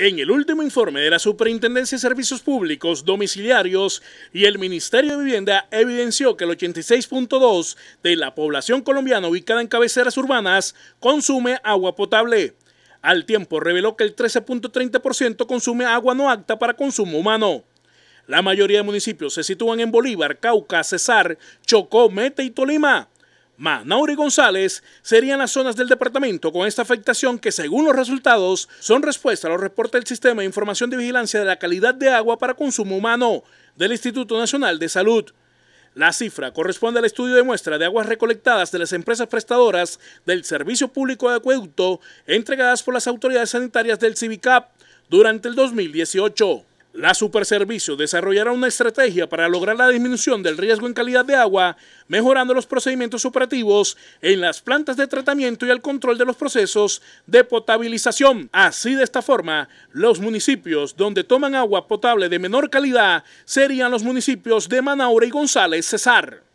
En el último informe de la Superintendencia de Servicios Públicos Domiciliarios y el Ministerio de Vivienda evidenció que el 86.2 de la población colombiana ubicada en cabeceras urbanas consume agua potable. Al tiempo reveló que el 13.30% consume agua no acta para consumo humano. La mayoría de municipios se sitúan en Bolívar, Cauca, Cesar, Chocó, Meta y Tolima. Manauri González serían las zonas del departamento con esta afectación que según los resultados son respuesta a los reportes del Sistema de Información de Vigilancia de la Calidad de Agua para Consumo Humano del Instituto Nacional de Salud. La cifra corresponde al estudio de muestra de aguas recolectadas de las empresas prestadoras del Servicio Público de Acueducto entregadas por las autoridades sanitarias del CIVICAP durante el 2018. La Superservicio desarrollará una estrategia para lograr la disminución del riesgo en calidad de agua, mejorando los procedimientos operativos en las plantas de tratamiento y el control de los procesos de potabilización. Así de esta forma, los municipios donde toman agua potable de menor calidad serían los municipios de Manaura y González Cesar.